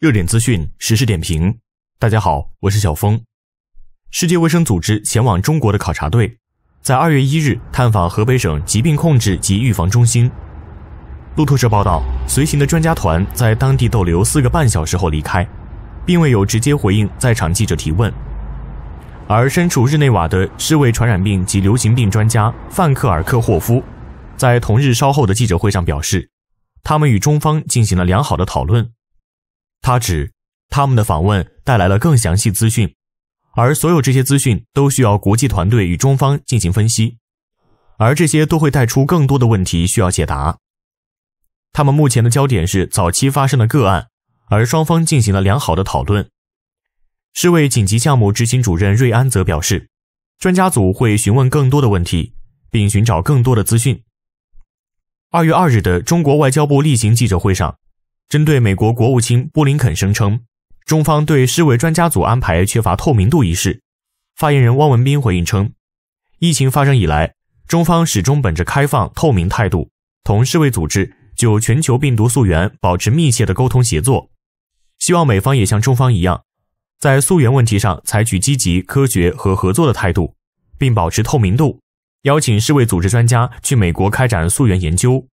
热点资讯实时点评，大家好，我是小峰。世界卫生组织前往中国的考察队在二月一日探访河北省疾病控制及预防中心。路透社报道，随行的专家团在当地逗留四个半小时后离开，并未有直接回应在场记者提问。而身处日内瓦的世卫传染病及流行病专家范克尔克霍夫在同日稍后的记者会上表示，他们与中方进行了良好的讨论。他指，他们的访问带来了更详细资讯，而所有这些资讯都需要国际团队与中方进行分析，而这些都会带出更多的问题需要解答。他们目前的焦点是早期发生的个案，而双方进行了良好的讨论。世卫紧急项目执行主任瑞安则表示，专家组会询问更多的问题，并寻找更多的资讯。二月二日的中国外交部例行记者会上。针对美国国务卿布林肯声称，中方对世卫专家组安排缺乏透明度一事，发言人汪文斌回应称，疫情发生以来，中方始终本着开放、透明态度，同世卫组织就全球病毒溯源保持密切的沟通协作。希望美方也像中方一样，在溯源问题上采取积极、科学和合作的态度，并保持透明度，邀请世卫组织专家去美国开展溯源研究。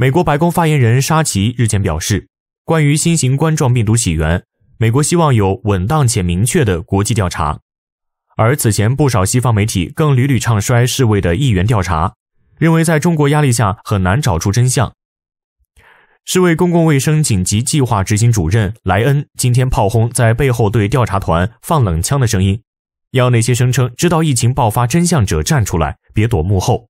美国白宫发言人沙奇日前表示，关于新型冠状病毒起源，美国希望有稳当且明确的国际调查。而此前，不少西方媒体更屡屡唱衰世卫的议员调查，认为在中国压力下很难找出真相。世卫公共卫生紧急计划执行主任莱恩今天炮轰在背后对调查团放冷枪的声音，要那些声称知道疫情爆发真相者站出来，别躲幕后。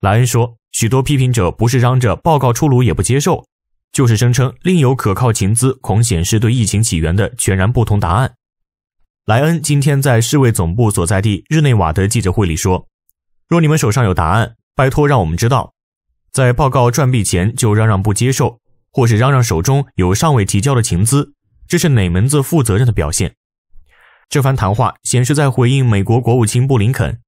莱恩说。许多批评者不是嚷着报告出炉也不接受，就是声称另有可靠情资，恐显示对疫情起源的全然不同答案。莱恩今天在世卫总部所在地日内瓦的记者会里说：“若你们手上有答案，拜托让我们知道。在报告转币前就嚷嚷不接受，或是嚷嚷手中有尚未提交的情资，这是哪门子负责任的表现？”这番谈话显示，在回应美国国务卿布林肯。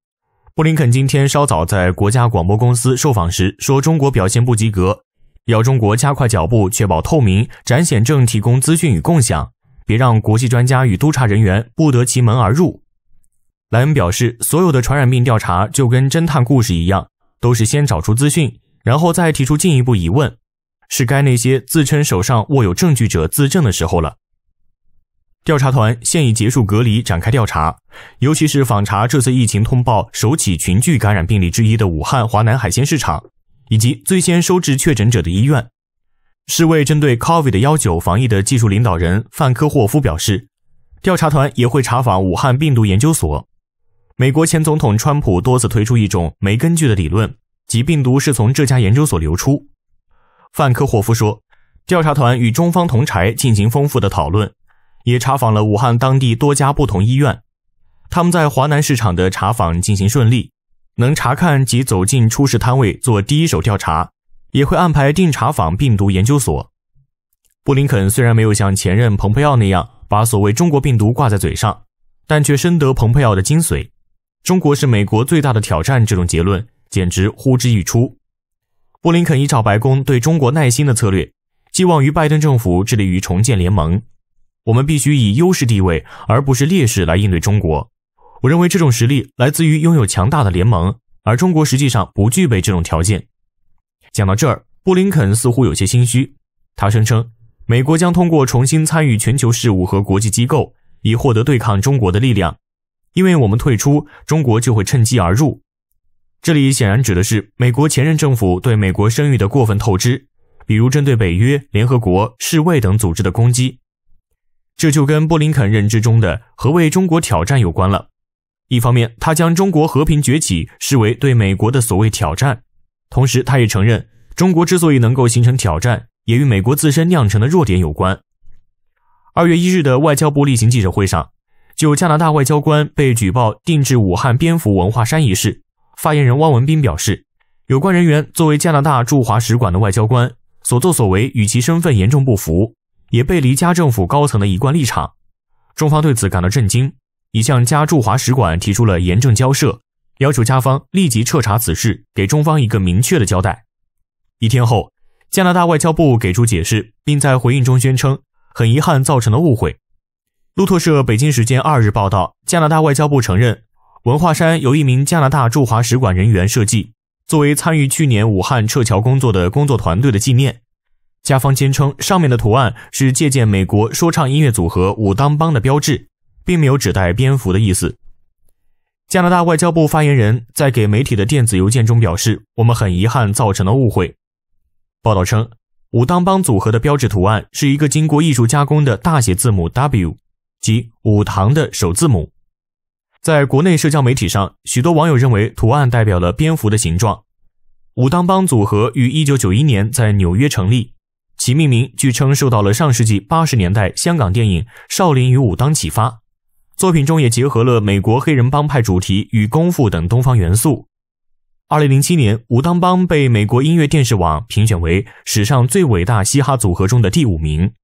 布林肯今天稍早在国家广播公司受访时说：“中国表现不及格，要中国加快脚步，确保透明、展显证、提供资讯与共享，别让国际专家与督察人员不得其门而入。”莱恩表示：“所有的传染病调查就跟侦探故事一样，都是先找出资讯，然后再提出进一步疑问，是该那些自称手上握有证据者自证的时候了。”调查团现已结束隔离，展开调查，尤其是访查这次疫情通报首起群聚感染病例之一的武汉华南海鲜市场，以及最先收治确诊者的医院。世卫针对 COVID-19 防疫的技术领导人范科霍夫表示，调查团也会查访武汉病毒研究所。美国前总统川普多次推出一种没根据的理论，即病毒是从这家研究所流出。范科霍夫说，调查团与中方同柴进行丰富的讨论。也查访了武汉当地多家不同医院，他们在华南市场的查访进行顺利，能查看及走进出事摊位做第一手调查，也会安排定查访病毒研究所。布林肯虽然没有像前任蓬佩奥那样把所谓中国病毒挂在嘴上，但却深得蓬佩奥的精髓。中国是美国最大的挑战，这种结论简直呼之欲出。布林肯依照白宫对中国耐心的策略，寄望于拜登政府致力于重建联盟。我们必须以优势地位，而不是劣势来应对中国。我认为这种实力来自于拥有强大的联盟，而中国实际上不具备这种条件。讲到这儿，布林肯似乎有些心虚。他声称，美国将通过重新参与全球事务和国际机构，以获得对抗中国的力量。因为我们退出，中国就会趁机而入。这里显然指的是美国前任政府对美国声誉的过分透支，比如针对北约、联合国、世卫等组织的攻击。这就跟布林肯认知中的何为中国挑战有关了。一方面，他将中国和平崛起视为对美国的所谓挑战；同时，他也承认中国之所以能够形成挑战，也与美国自身酿成的弱点有关。二月一日的外交部例行记者会上，就加拿大外交官被举报定制武汉蝙蝠文化衫一事，发言人汪文斌表示，有关人员作为加拿大驻华使馆的外交官，所作所为与其身份严重不符。也背离加政府高层的一贯立场，中方对此感到震惊，已向加驻华使馆提出了严正交涉，要求加方立即彻查此事，给中方一个明确的交代。一天后，加拿大外交部给出解释，并在回应中宣称：“很遗憾，造成了误会。”路透社北京时间二日报道，加拿大外交部承认，文化衫由一名加拿大驻华使馆人员设计，作为参与去年武汉撤侨工作的工作团队的纪念。加方坚称，上面的图案是借鉴美国说唱音乐组合武当帮的标志，并没有指代蝙蝠的意思。加拿大外交部发言人在给媒体的电子邮件中表示：“我们很遗憾造成了误会。”报道称，武当帮组合的标志图案是一个经过艺术加工的大写字母 W，即武堂的首字母。在国内社交媒体上，许多网友认为图案代表了蝙蝠的形状。武当帮组合于1991年在纽约成立。其命名据称受到了上世纪八十年代香港电影《少林与武当》启发，作品中也结合了美国黑人帮派主题与功夫等东方元素。二零零七年，武当帮被美国音乐电视网评选为史上最伟大嘻哈组合中的第五名。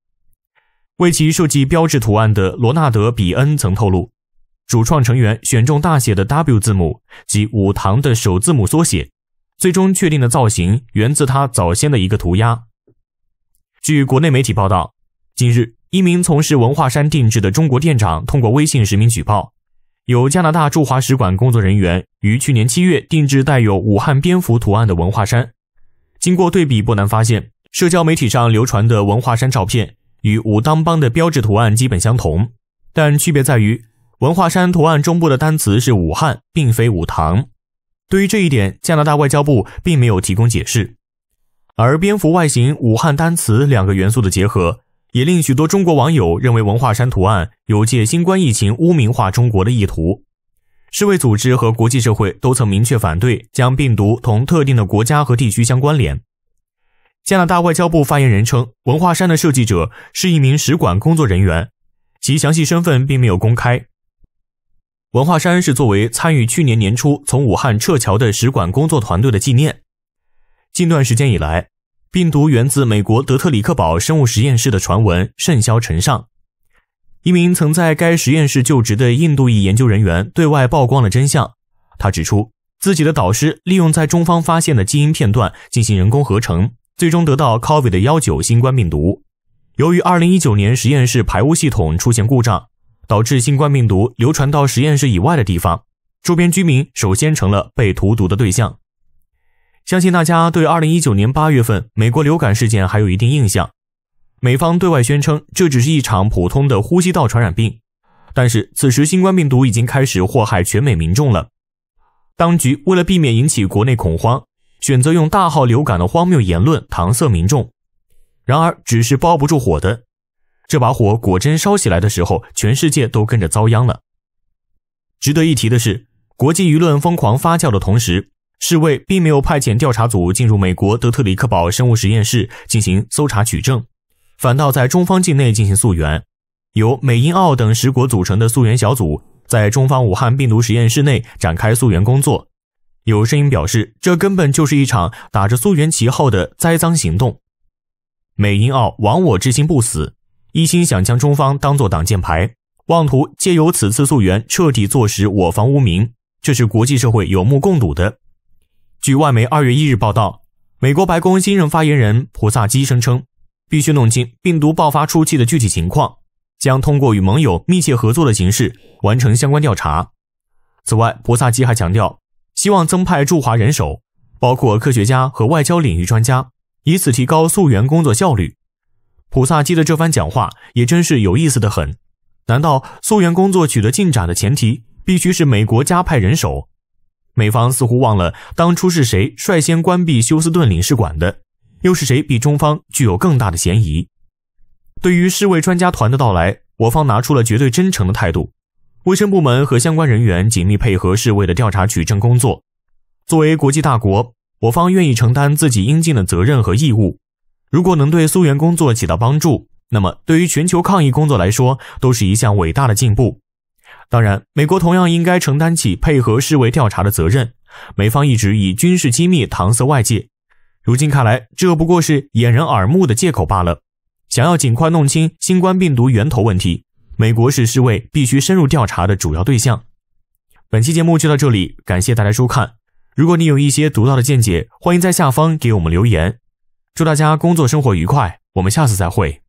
为其设计标志图案的罗纳德·比恩曾透露，主创成员选中大写的 W 字母及武堂的首字母缩写，最终确定的造型源自他早先的一个涂鸦。据国内媒体报道，近日，一名从事文化衫定制的中国店长通过微信实名举报，有加拿大驻华使馆工作人员于去年七月定制带有武汉蝙蝠图案的文化衫。经过对比，不难发现，社交媒体上流传的文化衫照片与武当帮的标志图案基本相同，但区别在于文化衫图案中部的单词是武汉，并非武堂。对于这一点，加拿大外交部并没有提供解释。而蝙蝠外形、武汉单词两个元素的结合，也令许多中国网友认为文化衫图案有借新冠疫情污名化中国的意图。世卫组织和国际社会都曾明确反对将病毒同特定的国家和地区相关联。加拿大外交部发言人称，文化衫的设计者是一名使馆工作人员，其详细身份并没有公开。文化衫是作为参与去年年初从武汉撤侨的使馆工作团队的纪念。近段时间以来，病毒源自美国德特里克堡生物实验室的传闻甚嚣尘上。一名曾在该实验室就职的印度裔研究人员对外曝光了真相。他指出，自己的导师利用在中方发现的基因片段进行人工合成，最终得到 COVID-19 新冠病毒。由于2019年实验室排污系统出现故障，导致新冠病毒流传到实验室以外的地方，周边居民首先成了被荼毒的对象。相信大家对二零一九年八月份美国流感事件还有一定印象，美方对外宣称这只是一场普通的呼吸道传染病，但是此时新冠病毒已经开始祸害全美民众了。当局为了避免引起国内恐慌，选择用大号流感的荒谬言论搪塞民众，然而纸是包不住火的，这把火果真烧起来的时候，全世界都跟着遭殃了。值得一提的是，国际舆论疯狂发酵的同时。世卫并没有派遣调查组进入美国德特里克堡生物实验室进行搜查取证，反倒在中方境内进行溯源。由美、英、澳等十国组成的溯源小组在中方武汉病毒实验室内展开溯源工作。有声音表示，这根本就是一场打着溯源旗号的栽赃行动。美、英、澳亡我之心不死，一心想将中方当作挡箭牌，妄图借由此次溯源彻底坐实我方污名，这是国际社会有目共睹的。据外媒二月一日报道，美国白宫新任发言人普萨基声称，必须弄清病毒爆发初期的具体情况，将通过与盟友密切合作的形式完成相关调查。此外，普萨基还强调，希望增派驻华人手，包括科学家和外交领域专家，以此提高溯源工作效率。普萨基的这番讲话也真是有意思的很，难道溯源工作取得进展的前提必须是美国加派人手？美方似乎忘了当初是谁率先关闭休斯顿领事馆的，又是谁比中方具有更大的嫌疑？对于世卫专家团的到来，我方拿出了绝对真诚的态度，卫生部门和相关人员紧密配合世卫的调查取证工作。作为国际大国，我方愿意承担自己应尽的责任和义务。如果能对溯源工作起到帮助，那么对于全球抗疫工作来说，都是一项伟大的进步。当然，美国同样应该承担起配合世卫调查的责任。美方一直以军事机密搪塞外界，如今看来，这不过是掩人耳目的借口罢了。想要尽快弄清新冠病毒源头问题，美国是世卫必须深入调查的主要对象。本期节目就到这里，感谢大家收看。如果你有一些独到的见解，欢迎在下方给我们留言。祝大家工作生活愉快，我们下次再会。